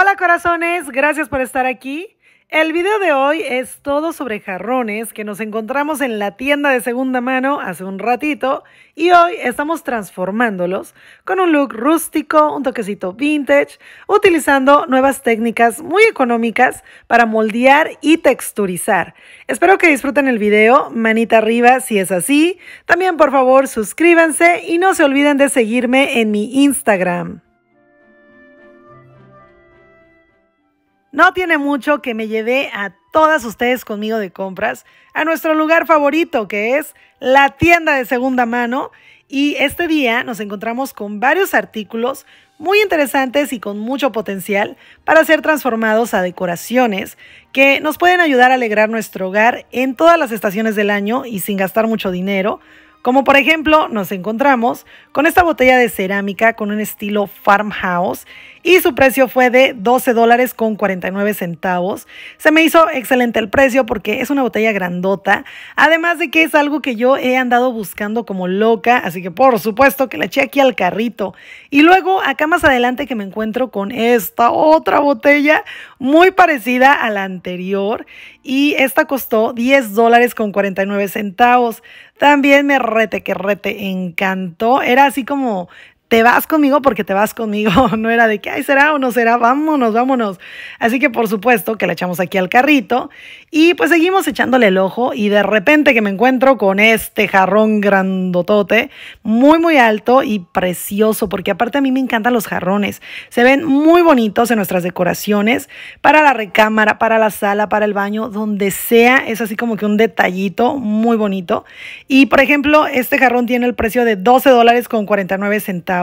Hola corazones, gracias por estar aquí. El video de hoy es todo sobre jarrones que nos encontramos en la tienda de segunda mano hace un ratito y hoy estamos transformándolos con un look rústico, un toquecito vintage, utilizando nuevas técnicas muy económicas para moldear y texturizar. Espero que disfruten el video, manita arriba si es así. También por favor suscríbanse y no se olviden de seguirme en mi Instagram. No tiene mucho que me llevé a todas ustedes conmigo de compras a nuestro lugar favorito que es la tienda de segunda mano y este día nos encontramos con varios artículos muy interesantes y con mucho potencial para ser transformados a decoraciones que nos pueden ayudar a alegrar nuestro hogar en todas las estaciones del año y sin gastar mucho dinero como por ejemplo, nos encontramos con esta botella de cerámica con un estilo farmhouse y su precio fue de 12 dólares con 49 centavos. Se me hizo excelente el precio porque es una botella grandota, además de que es algo que yo he andado buscando como loca, así que por supuesto que la eché aquí al carrito. Y luego acá más adelante que me encuentro con esta otra botella muy parecida a la anterior y esta costó 10 dólares con 49 centavos. También me rete, que rete, encantó. Era así como te vas conmigo porque te vas conmigo. No era de que, ay, será o no será, vámonos, vámonos. Así que por supuesto que la echamos aquí al carrito y pues seguimos echándole el ojo y de repente que me encuentro con este jarrón grandotote, muy, muy alto y precioso, porque aparte a mí me encantan los jarrones. Se ven muy bonitos en nuestras decoraciones para la recámara, para la sala, para el baño, donde sea. Es así como que un detallito muy bonito. Y por ejemplo, este jarrón tiene el precio de 12 dólares con 49 centavos.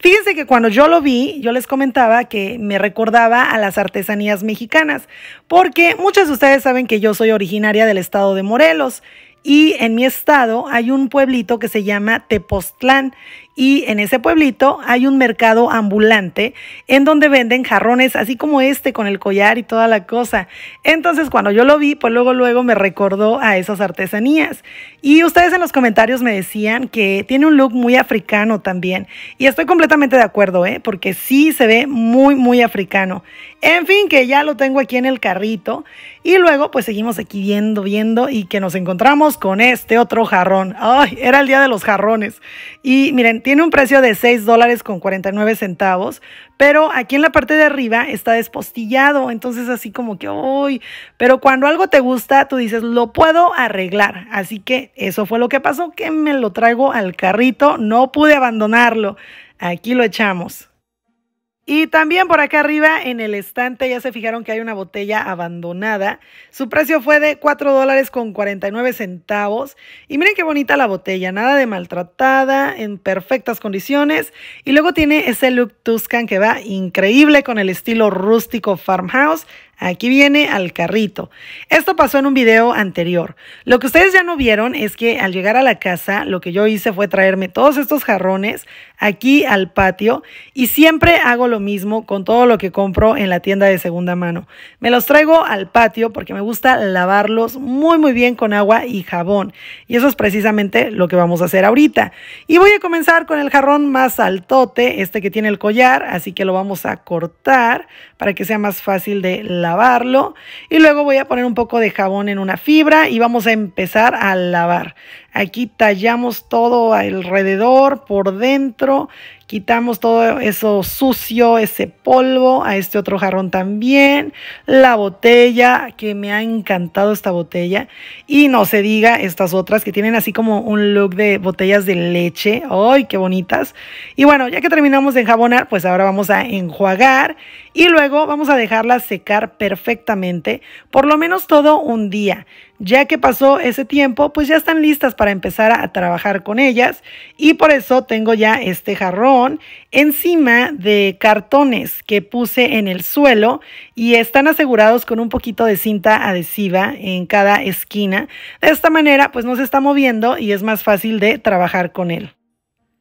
Fíjense que cuando yo lo vi, yo les comentaba que me recordaba a las artesanías mexicanas, porque muchos de ustedes saben que yo soy originaria del estado de Morelos. Y en mi estado hay un pueblito que se llama Tepoztlán y en ese pueblito hay un mercado ambulante en donde venden jarrones, así como este, con el collar y toda la cosa. Entonces cuando yo lo vi, pues luego, luego me recordó a esas artesanías. Y ustedes en los comentarios me decían que tiene un look muy africano también. Y estoy completamente de acuerdo, ¿eh? porque sí se ve muy, muy africano. En fin, que ya lo tengo aquí en el carrito. Y luego pues seguimos aquí viendo, viendo y que nos encontramos con este otro jarrón. Ay, era el día de los jarrones. Y miren, tiene un precio de 6 dólares con 49 centavos, pero aquí en la parte de arriba está despostillado, entonces así como que, uy, pero cuando algo te gusta, tú dices, lo puedo arreglar. Así que eso fue lo que pasó, que me lo traigo al carrito, no pude abandonarlo. Aquí lo echamos. Y también por acá arriba en el estante ya se fijaron que hay una botella abandonada. Su precio fue de 4 dólares con 49 centavos. Y miren qué bonita la botella, nada de maltratada, en perfectas condiciones. Y luego tiene ese look Tuscan que va increíble con el estilo rústico farmhouse. Aquí viene al carrito. Esto pasó en un video anterior. Lo que ustedes ya no vieron es que al llegar a la casa, lo que yo hice fue traerme todos estos jarrones aquí al patio y siempre hago lo mismo con todo lo que compro en la tienda de segunda mano. Me los traigo al patio porque me gusta lavarlos muy muy bien con agua y jabón. Y eso es precisamente lo que vamos a hacer ahorita. Y voy a comenzar con el jarrón más altote, este que tiene el collar, así que lo vamos a cortar para que sea más fácil de lavar lavarlo y luego voy a poner un poco de jabón en una fibra y vamos a empezar a lavar. Aquí tallamos todo alrededor, por dentro, quitamos todo eso sucio, ese polvo, a este otro jarrón también, la botella, que me ha encantado esta botella, y no se diga estas otras que tienen así como un look de botellas de leche, ¡ay, qué bonitas! Y bueno, ya que terminamos de enjabonar, pues ahora vamos a enjuagar y luego vamos a dejarla secar perfectamente, por lo menos todo un día. Ya que pasó ese tiempo, pues ya están listas para empezar a, trabajar con ellas y por eso tengo ya este jarrón encima de cartones que puse en el suelo y están asegurados con un poquito de cinta adhesiva en cada esquina. De esta manera pues no se está moviendo y es más fácil de trabajar con él.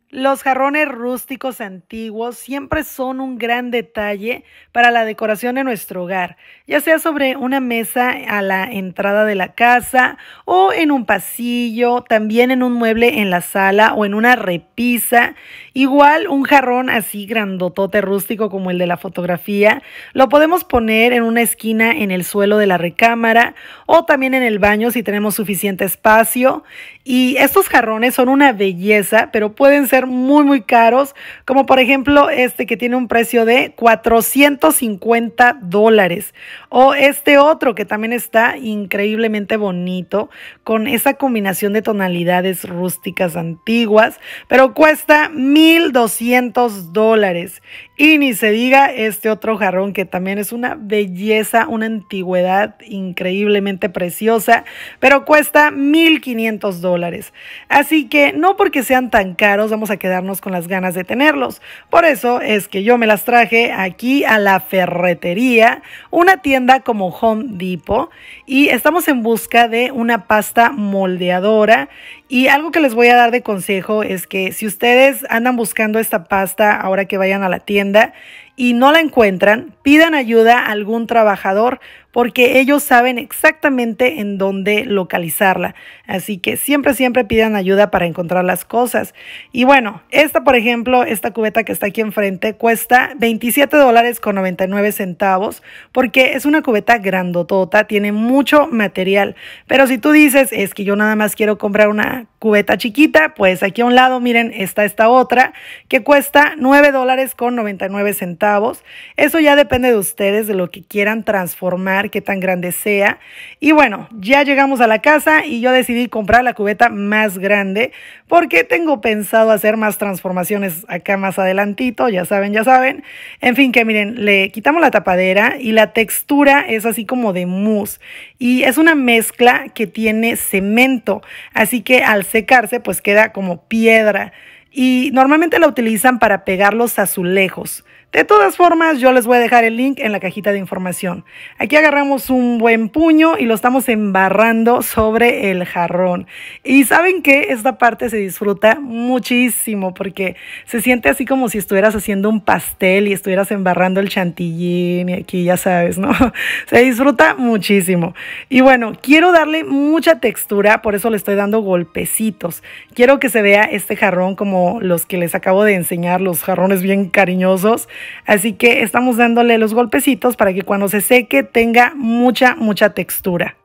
Los jarrones rústicos antiguos siempre son un gran detalle para la decoración de nuestro hogar, ya sea sobre una mesa a la entrada de la casa o en un pasillo, también en un mueble en la sala o en una repisa. Igual un jarrón así grandotote rústico como el de la fotografía lo podemos poner en una esquina en el suelo de la recámara o también en el baño si tenemos suficiente espacio. Y estos jarrones son una belleza, pero pueden ser muy, muy caros, como por ejemplo este que tiene un precio de 450 dólares o este otro que también está increíblemente bonito con esa combinación de tonalidades rústicas antiguas, pero cuesta 1.200 dólares. Y ni se diga este otro jarrón que también es una belleza, una antigüedad increíblemente preciosa, pero cuesta 1.500 dólares. Así que no porque sean tan caros, vamos a quedarnos con las ganas de tenerlos. Por eso es que yo me las traje aquí a la ferretería, una tienda como Home Depot, y estamos en busca de una pasta moldeadora. Y algo que les voy a dar de consejo es que si ustedes andan buscando esta pasta ahora que vayan a la tienda, y no la encuentran, pidan ayuda a algún trabajador porque ellos saben exactamente en dónde localizarla. Así que siempre, siempre pidan ayuda para encontrar las cosas. Y bueno, esta, por ejemplo, esta cubeta que está aquí enfrente cuesta 27 dólares con 99 centavos porque es una cubeta grandotota, tiene mucho material. Pero si tú dices, es que yo nada más quiero comprar una cubeta chiquita, pues aquí a un lado, miren, está esta otra que cuesta 9 dólares con 99 centavos. Eso ya depende de ustedes, de lo que quieran transformar, qué tan grande sea. Y bueno, ya llegamos a la casa y yo decidí comprar la cubeta más grande porque tengo pensado hacer más transformaciones acá más adelantito, ya saben, ya saben. En fin, que miren, le quitamos la tapadera y la textura es así como de mousse y es una mezcla que tiene cemento, así que al secarse pues queda como piedra y normalmente la utilizan para pegar los azulejos. De todas formas, yo les voy a dejar el link en la cajita de información. Aquí agarramos un buen puño y lo estamos embarrando sobre el jarrón. Y saben que esta parte se disfruta muchísimo porque se siente así como si estuvieras haciendo un pastel y estuvieras embarrando el chantillín y aquí ya sabes, ¿no? Se disfruta muchísimo. Y bueno, quiero darle mucha textura, por eso le estoy dando golpecitos. Quiero que se vea este jarrón como los que les acabo de enseñar, los jarrones bien cariñosos Así que estamos dándole los golpecitos para que cuando se seque tenga mucha, mucha textura.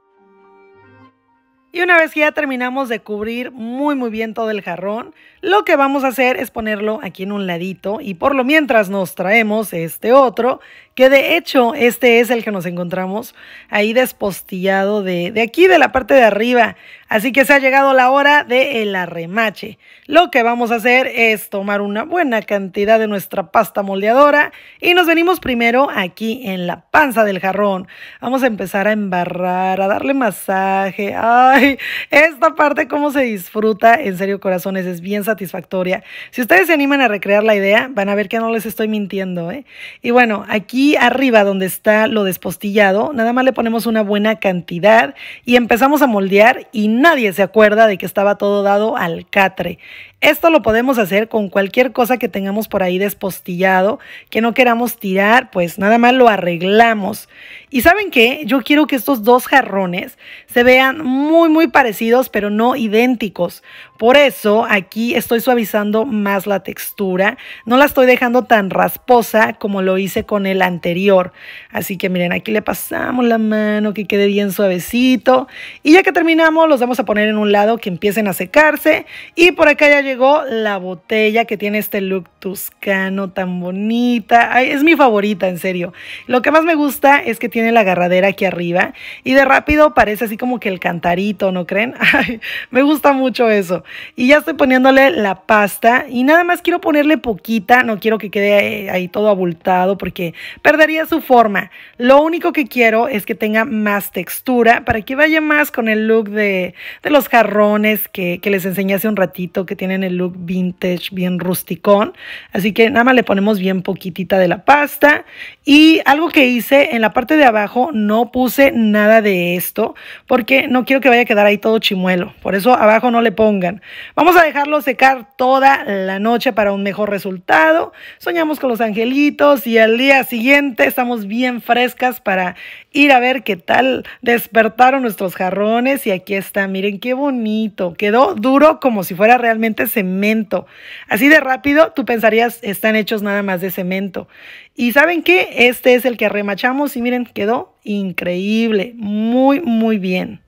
Y una vez que ya terminamos de cubrir muy muy bien todo el jarrón, lo que vamos a hacer es ponerlo aquí en un ladito y por lo mientras nos traemos este otro que de hecho este es el que nos encontramos ahí despostillado de, aquí, de la parte de arriba. Así que se ha llegado la hora de de arremache. Lo que vamos a hacer es tomar una buena cantidad de nuestra pasta moldeadora y nos venimos primero aquí en la panza del jarrón. Vamos a empezar a embarrar, a darle masaje. Ay, esta parte cómo se disfruta, en serio corazones, es bien satisfactoria. Si ustedes se animan a recrear la idea, van a ver que no les estoy mintiendo. ¿eh? Y bueno, aquí y arriba donde está lo despostillado, nada más le ponemos una buena cantidad y empezamos a moldear y nadie se acuerda de que estaba todo dado al catre. Esto lo podemos hacer con cualquier cosa que tengamos por ahí despostillado, que no queramos tirar, pues nada más lo arreglamos. Y saben qué, yo quiero que estos dos jarrones se vean muy muy parecidos, pero no idénticos. Por eso aquí estoy suavizando más la textura, no la estoy dejando tan rasposa como lo hice con el anterior. Así que miren, aquí le pasamos la mano que quede bien suavecito. Y ya que terminamos, los vamos a poner en un lado que empiecen a secarse. Y por acá ya la botella que tiene este look tuscano tan bonita. es mi favorita, en serio. Lo que más me gusta es que tiene la agarradera aquí arriba y de rápido parece así como que el cantarito, ¿no creen? me gusta mucho eso. Y ya estoy poniéndole la pasta y nada más quiero ponerle poquita, no quiero que quede eh, ahí todo abultado porque perdería su forma. Lo único que quiero es que tenga más textura para que vaya más con el look de, de los jarrones que, que les enseñé hace un ratito que tienen el look vintage, bien rusticón. Así que nada más le ponemos bien poquitita de la pasta. Y algo que hice en la parte de abajo, no puse nada de esto, porque no quiero que vaya a quedar ahí todo chimuelo. Por eso abajo no le pongan. Vamos a dejarlo secar toda la noche para un mejor resultado. Soñamos con los angelitos y al día siguiente estamos bien frescas para ir a ver qué tal despertaron nuestros jarrones. Y aquí está, miren qué bonito. Quedó duro como si fuera realmente cemento. Así de rápido, tú pensarías, están hechos nada más de cemento. Y ¿saben qué? Este es el que remachamos y miren, quedó increíble, muy, muy bien.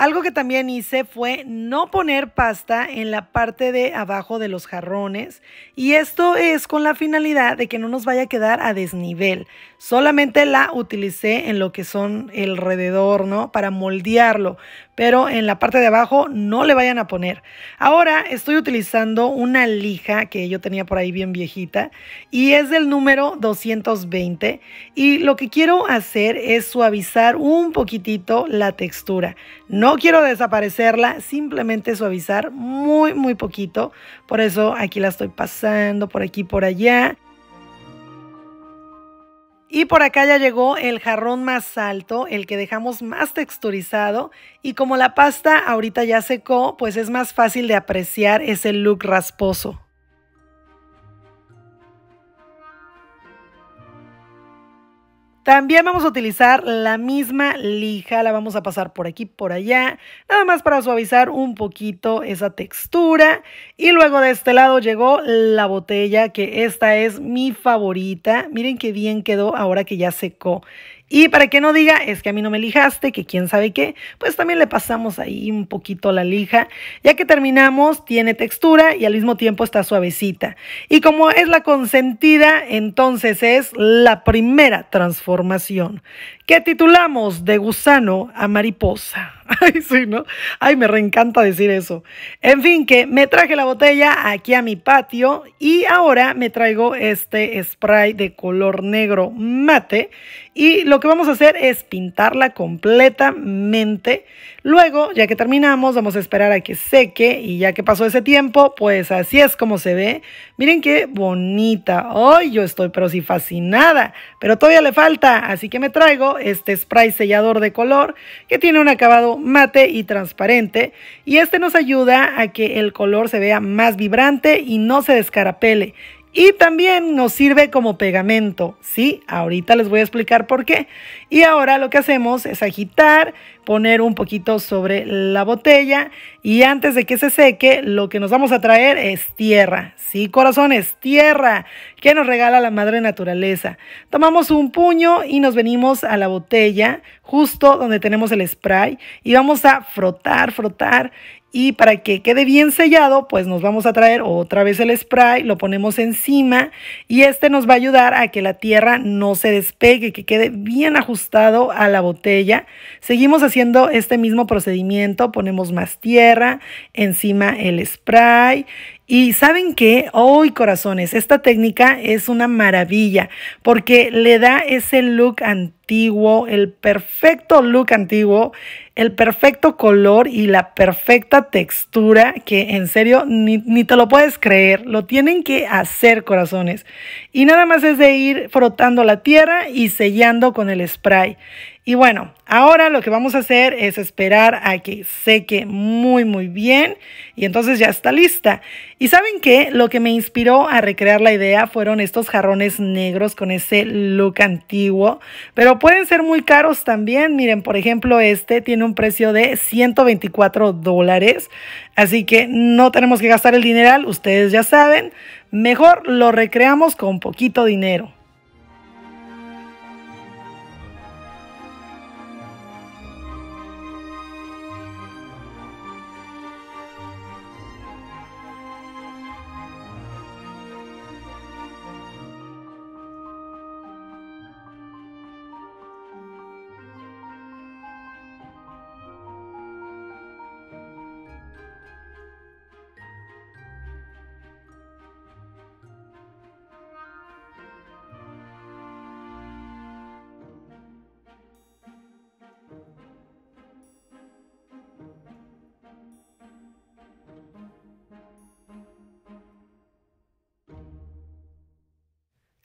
Algo que también hice fue no poner pasta en la parte de abajo de los jarrones y esto es con la finalidad de que no nos vaya a quedar a desnivel. Solamente la utilicé en lo que son alrededor ¿no? Para moldearlo, pero en la parte de abajo no le vayan a poner. Ahora estoy utilizando una lija que yo tenía por ahí bien viejita y es del número 220 y lo que quiero hacer es suavizar un poquitito la textura. No no quiero desaparecerla, simplemente suavizar muy, muy poquito. Por eso aquí la estoy pasando, por aquí, por allá. Y por acá ya llegó el jarrón más alto, el que dejamos más texturizado. Y como la pasta ahorita ya secó, pues es más fácil de apreciar ese look rasposo. También vamos a utilizar la misma lija, la vamos a pasar por aquí, por allá, nada más para suavizar un poquito esa textura. Y luego de este lado llegó la botella, que esta es mi favorita. Miren qué bien quedó ahora que ya secó. Y para que no diga, es que a mí no me lijaste, que quién sabe qué, pues también le pasamos ahí un poquito la lija. Ya que terminamos, tiene textura y al mismo tiempo está suavecita. Y como es la consentida, entonces es la primera transformación, que titulamos de gusano a mariposa. Ay, sí, ¿no? Ay, me reencanta decir eso. En fin, que me traje la botella aquí a mi patio y ahora me traigo este spray de color negro mate y lo que vamos a hacer es pintarla completamente. Luego, ya que terminamos, vamos a esperar a que seque y ya que pasó ese tiempo, pues así es como se ve. Miren qué bonita. Hoy yo estoy pero sí fascinada, pero todavía le falta, así que me traigo este spray sellador de color que tiene un acabado mate y transparente y este nos ayuda a que el color se vea más vibrante y no se descarapele. Y también nos sirve como pegamento, ¿sí? Ahorita les voy a explicar por qué. Y ahora lo que hacemos es agitar, poner un poquito sobre la botella y antes de que se seque, lo que nos vamos a traer es tierra, ¿sí? Corazones, tierra que nos regala la madre naturaleza. Tomamos un puño y nos venimos a la botella, justo donde tenemos el spray, y vamos a frotar, frotar y para que quede bien sellado, pues nos vamos a traer otra vez el spray, lo ponemos encima y este nos va a ayudar a que la tierra no se despegue, que quede bien ajustado a la botella. Seguimos haciendo este mismo procedimiento, ponemos más tierra, encima el spray y saben que hoy, corazones, esta técnica es una maravilla porque le da ese look antiguo, el perfecto look antiguo el perfecto color y la perfecta textura que en serio ni, ni, te lo puedes creer. Lo tienen que hacer, corazones. Y nada más es de ir frotando la tierra y sellando con el spray. Y bueno, ahora lo que vamos a hacer es esperar a que seque muy muy bien y entonces ya está lista. Y saben que lo que me inspiró a recrear la idea fueron estos jarrones negros con ese look antiguo, pero pueden ser muy caros también. Miren, por ejemplo, este tiene un precio de 124 dólares, así que no tenemos que gastar el dineral, ustedes ya saben. Mejor lo recreamos con poquito dinero.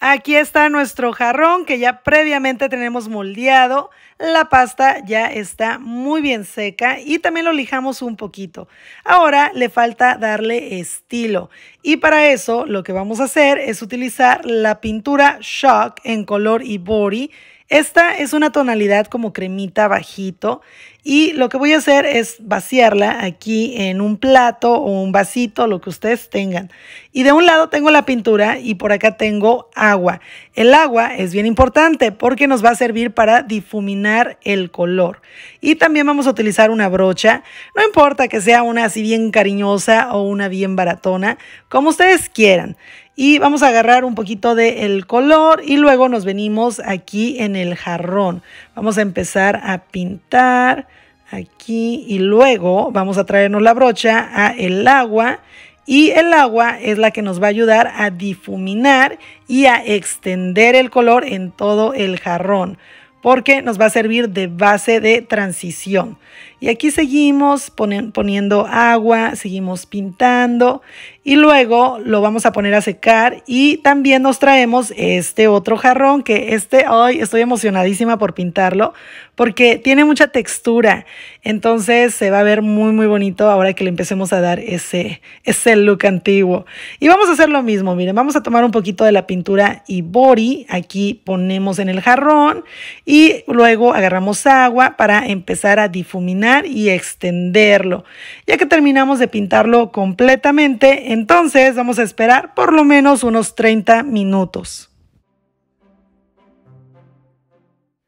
Aquí está nuestro jarrón que ya previamente tenemos moldeado. La pasta ya está muy bien seca y también lo lijamos un poquito. Ahora le falta darle estilo y para eso lo que vamos a hacer es utilizar la pintura Shock en color Ibori esta es una tonalidad como cremita bajito y lo que voy a hacer es vaciarla aquí en un plato o un vasito, lo que ustedes tengan. Y de un lado tengo la pintura y por acá tengo agua. El agua es bien importante porque nos va a servir para difuminar el color. Y también vamos a utilizar una brocha, no importa que sea una así bien cariñosa o una bien baratona, como ustedes quieran y vamos a agarrar un poquito del color y luego nos venimos aquí en el jarrón. Vamos a empezar a pintar aquí y luego vamos a traernos la brocha a el agua y el agua es la que nos va a ayudar a difuminar y a extender el color en todo el jarrón porque nos va a servir de base de transición. Y aquí seguimos poniendo agua, seguimos pintando y luego lo vamos a poner a secar y también nos traemos este otro jarrón que este hoy estoy emocionadísima por pintarlo porque tiene mucha textura entonces se va a ver muy, muy bonito ahora que le empecemos a dar ese, ese look antiguo. Y vamos a hacer lo mismo, miren, vamos a tomar un poquito de la pintura Ibori, aquí ponemos en el jarrón y luego agarramos agua para empezar a difuminar y extenderlo. Ya que terminamos de pintarlo completamente, entonces vamos a esperar por lo menos unos 30 minutos.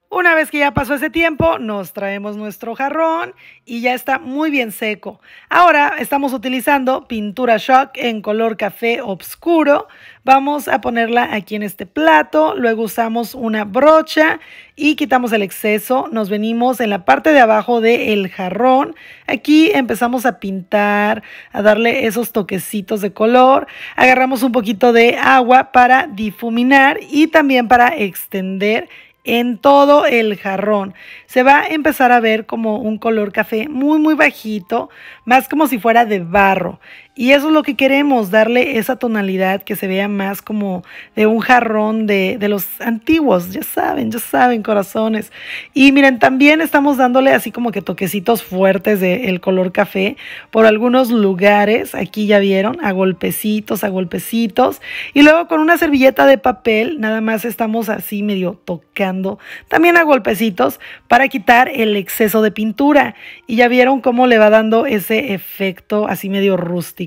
Una vez que ya pasó ese tiempo, nos traemos nuestro jarrón y ya está muy bien seco. Ahora estamos utilizando pintura shock en color café oscuro. Vamos a ponerla aquí en este plato, luego usamos una brocha y quitamos el exceso. Nos venimos en la parte de abajo del jarrón. Aquí empezamos a pintar, a darle esos toquecitos de color. Agarramos un poquito de agua para difuminar y también para extender en todo el jarrón. Se va a empezar a ver como un color café muy, muy bajito, más como si fuera de barro. Y eso es lo que queremos, darle esa tonalidad que se vea más como de un jarrón de, los antiguos, ya saben, ya saben, corazones. Y miren, también estamos dándole así como que toquecitos fuertes del color café por algunos lugares, aquí ya vieron, a golpecitos, a golpecitos. Y luego con una servilleta de papel, nada más estamos así medio tocando, también a golpecitos, para quitar el exceso de pintura. Y ya vieron cómo le va dando ese efecto así medio rústico.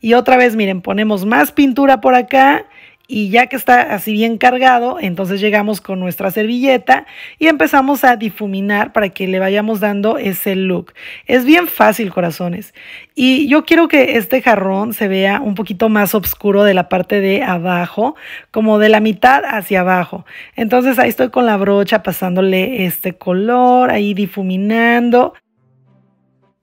Y otra vez, miren, ponemos más pintura por acá y ya que está así bien cargado, entonces llegamos con nuestra servilleta y empezamos a difuminar para que le vayamos dando ese look. Es bien fácil, corazones. Y yo quiero que este jarrón se vea un poquito más oscuro de la parte de abajo, como de la mitad hacia abajo. Entonces ahí estoy con la brocha pasándole este color, ahí difuminando.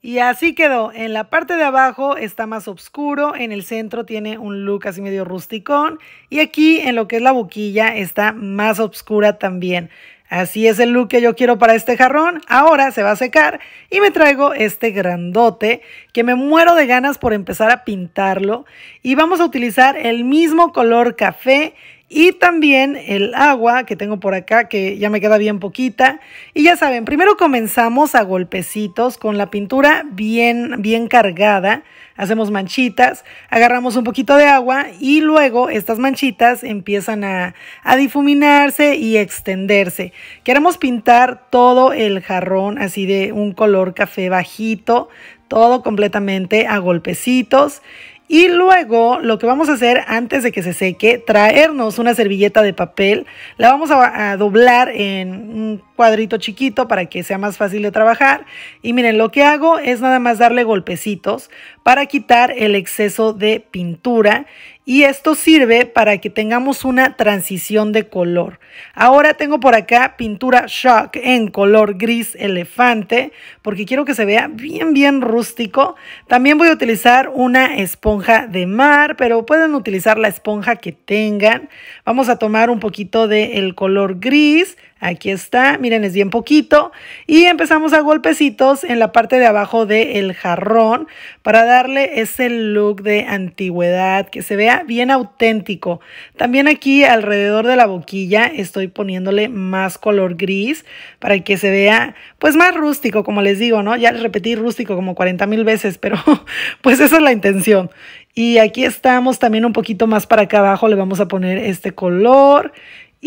Y así quedó. En la parte de abajo está más oscuro, en el centro tiene un look así medio rusticón y aquí en lo que es la boquilla está más oscura también. Así es el look que yo quiero para este jarrón. Ahora se va a secar y me traigo este grandote que me muero de ganas por empezar a pintarlo. Y vamos a utilizar el mismo color café y también el agua que tengo por acá, que ya me queda bien poquita. Y ya saben, primero comenzamos a golpecitos con la pintura bien, bien cargada. Hacemos manchitas, agarramos un poquito de agua y luego estas manchitas empiezan a, a difuminarse y extenderse. Queremos pintar todo el jarrón así de un color café bajito, todo completamente a golpecitos. Y luego lo que vamos a hacer antes de que se seque, traernos una servilleta de papel, la vamos a, doblar en un cuadrito chiquito para que sea más fácil de trabajar. Y miren, lo que hago es nada más darle golpecitos para quitar el exceso de pintura y esto sirve para que tengamos una transición de color. Ahora tengo por acá pintura shock en color gris elefante porque quiero que se vea bien bien rústico. También voy a utilizar una esponja de mar, pero pueden utilizar la esponja que tengan. Vamos a tomar un poquito del el color gris, Aquí está, miren, es bien poquito. Y empezamos a golpecitos en la parte de abajo del jarrón para darle ese look de antigüedad, que se vea bien auténtico. También aquí alrededor de la boquilla estoy poniéndole más color gris para que se vea pues más rústico, como les digo, ¿no? Ya les repetí rústico como 40 mil veces, pero pues esa es la intención. Y aquí estamos también un poquito más para acá abajo, le vamos a poner este color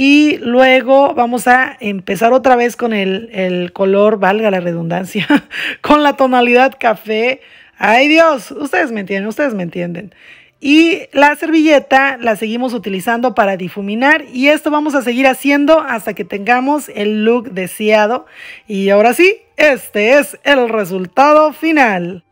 y luego vamos a empezar otra vez con el, el color, valga la redundancia, con la tonalidad café. ¡Ay Dios! Ustedes me entienden, ustedes me entienden. Y la servilleta la seguimos utilizando para difuminar y esto vamos a seguir haciendo hasta que tengamos el look deseado. Y ahora sí, este es el resultado final.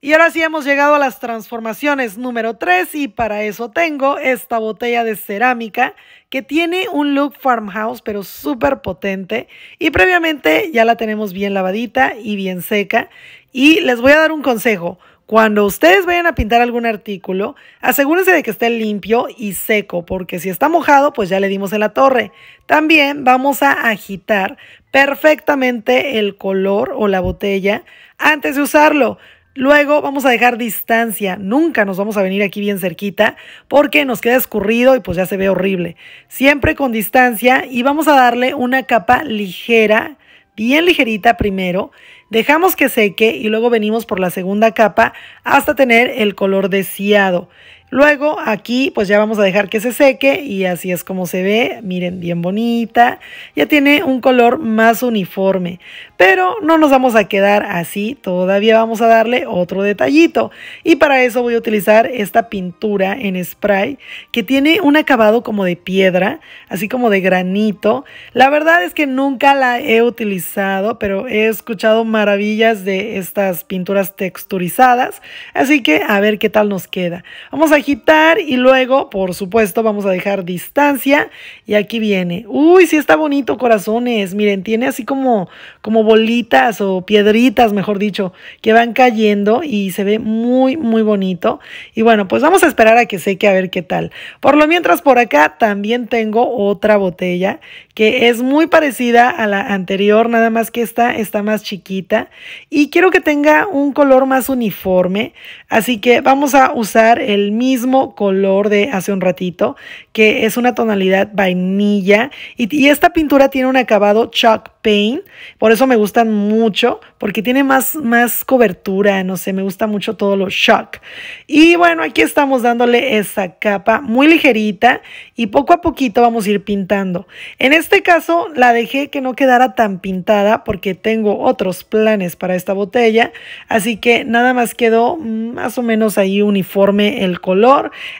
Y ahora sí hemos llegado a las transformaciones número 3 y para eso tengo esta botella de cerámica que tiene un look farmhouse pero súper potente y previamente ya la tenemos bien lavadita y bien seca y les voy a dar un consejo. Cuando ustedes vayan a pintar algún artículo, asegúrense de que esté limpio y seco, porque si está mojado, pues ya le dimos en la torre. También vamos a agitar perfectamente el color o la botella antes de usarlo. Luego vamos a dejar distancia, nunca nos vamos a venir aquí bien cerquita porque nos queda escurrido y pues ya se ve horrible. Siempre con distancia y vamos a darle una capa ligera, bien ligerita primero. Dejamos que seque y luego venimos por la segunda capa hasta tener el color deseado. Luego aquí pues ya vamos a dejar que se seque y así es como se ve, miren bien bonita, ya tiene un color más uniforme, pero no nos vamos a quedar así, todavía vamos a darle otro detallito y para eso voy a utilizar esta pintura en spray que tiene un acabado como de piedra, así como de granito, la verdad es que nunca la he utilizado, pero he escuchado maravillas de estas pinturas texturizadas, así que a ver qué tal nos queda. Vamos a agitar y luego, por supuesto, vamos a dejar distancia. Y aquí viene. Uy, si está bonito, corazones. Miren, tiene así como, como bolitas o piedritas, mejor dicho, que van cayendo y se ve muy, muy bonito. Y bueno, pues vamos a esperar a que seque a ver qué tal. Por lo mientras, por acá también tengo otra botella que es muy parecida a la anterior, nada más que esta está más chiquita. Y quiero que tenga un color más uniforme. Así que vamos a usar el mismo color de hace un ratito, que es una tonalidad vainilla. Y, esta pintura tiene un acabado chalk paint, por eso me gustan mucho, porque tiene más, más cobertura, no sé, me gusta mucho todo lo chalk. Y bueno, aquí estamos dándole esa capa muy ligerita y poco a poquito vamos a ir pintando. En este caso la dejé que no quedara tan pintada porque tengo otros planes para esta botella, así que nada más quedó mm, más o menos ahí uniforme el color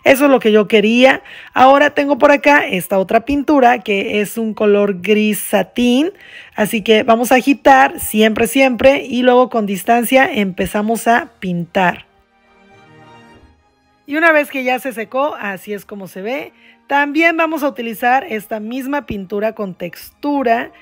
eso es lo que yo quería. Ahora tengo por acá esta otra pintura que es un color gris satín. Así que vamos a agitar siempre, siempre y luego con distancia empezamos a pintar. Y una vez que ya se secó, así es como se ve. También vamos a utilizar esta misma pintura con textura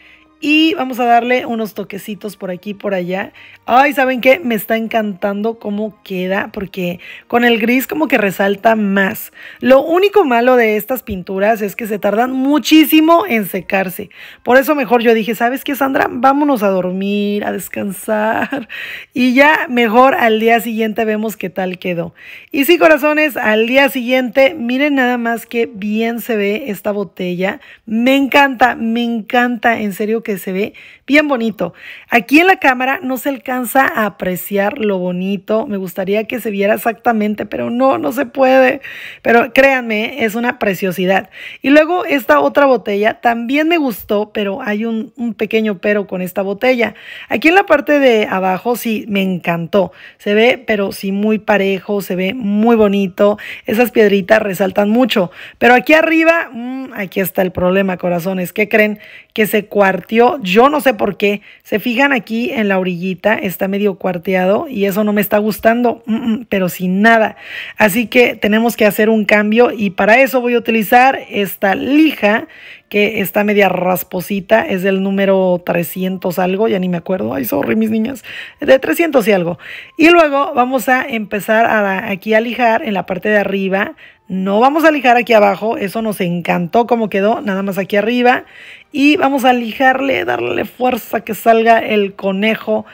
y vamos a darle unos toquecitos por aquí por allá. Ay, ¿saben qué? Me está encantando cómo queda porque con el gris como que resalta más. Lo único malo de estas pinturas es que se tardan muchísimo en secarse. Por eso mejor yo dije, ¿sabes qué, Sandra? Vámonos a dormir, a descansar. Y ya mejor al día siguiente vemos qué tal quedó. Y sí, corazones, al día siguiente, miren nada más que bien se ve esta botella. Me encanta, me encanta, en serio que se ve bien bonito. Aquí en la cámara no se alcanza a apreciar lo bonito. Me gustaría que se viera exactamente, pero no, no se puede. Pero créanme, es una preciosidad. Y luego esta otra botella también me gustó, pero hay un, pequeño pero con esta botella. Aquí en la parte de abajo sí me encantó. Se ve, pero sí muy parejo, se ve muy bonito. Esas piedritas resaltan mucho. Pero aquí arriba, mm, aquí está el problema, corazones. ¿Qué creen? Que se cuartió. Yo no sé porque Se fijan aquí en la orillita, está medio cuarteado y eso no me está gustando, pero sin nada. Así que tenemos que hacer un cambio y para eso voy a utilizar esta lija que está media rasposita, es del número 300 algo, ya ni me acuerdo, ay, sorry mis niñas, de 300 y algo. Y luego vamos a empezar a, aquí a lijar en la parte de arriba, no vamos a lijar aquí abajo, eso nos encantó como quedó, nada más aquí arriba. Y vamos a lijarle, darle fuerza que salga el conejo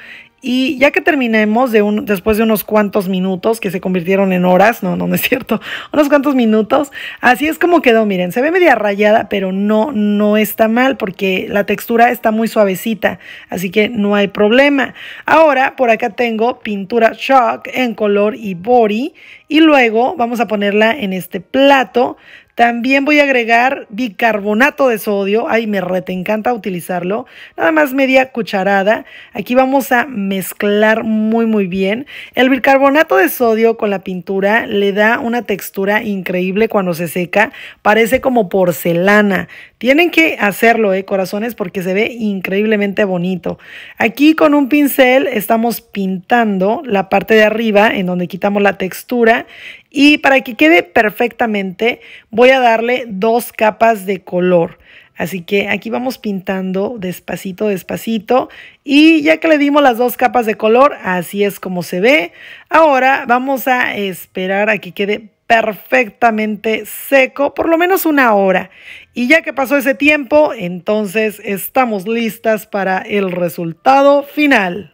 y ya que terminemos, de un, después de unos cuantos minutos, que se convirtieron en horas, no, no, no es cierto, unos cuantos minutos, así es como quedó, miren, se ve media rayada, pero no, no está mal porque la textura está muy suavecita, así que no hay problema. Ahora, por acá tengo pintura shock en color y body, y luego vamos a ponerla en este plato también voy a agregar bicarbonato de sodio. Ay, me rete encanta utilizarlo. Nada más media cucharada. Aquí vamos a mezclar muy, muy bien. El bicarbonato de sodio con la pintura le da una textura increíble cuando se seca. Parece como porcelana. Tienen que hacerlo, ¿eh, corazones? Porque se ve increíblemente bonito. Aquí con un pincel estamos pintando la parte de arriba en donde quitamos la textura y para que quede perfectamente voy a darle dos capas de color. Así que aquí vamos pintando despacito, despacito. Y ya que le dimos las dos capas de color, así es como se ve. Ahora vamos a esperar a que quede perfectamente seco, por lo menos una hora. Y ya que pasó ese tiempo, entonces estamos listas para el resultado final.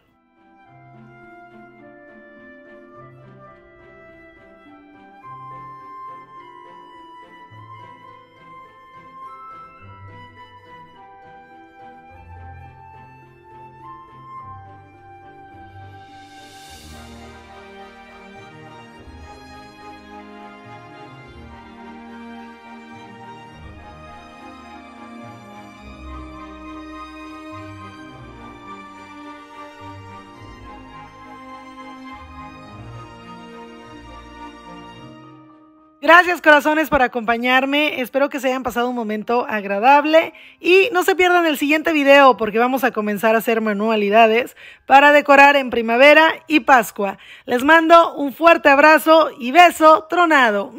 Gracias corazones por acompañarme, espero que se hayan pasado un momento agradable y no se pierdan el siguiente video porque vamos a comenzar a hacer manualidades para decorar en primavera y Pascua. Les mando un fuerte abrazo y beso tronado.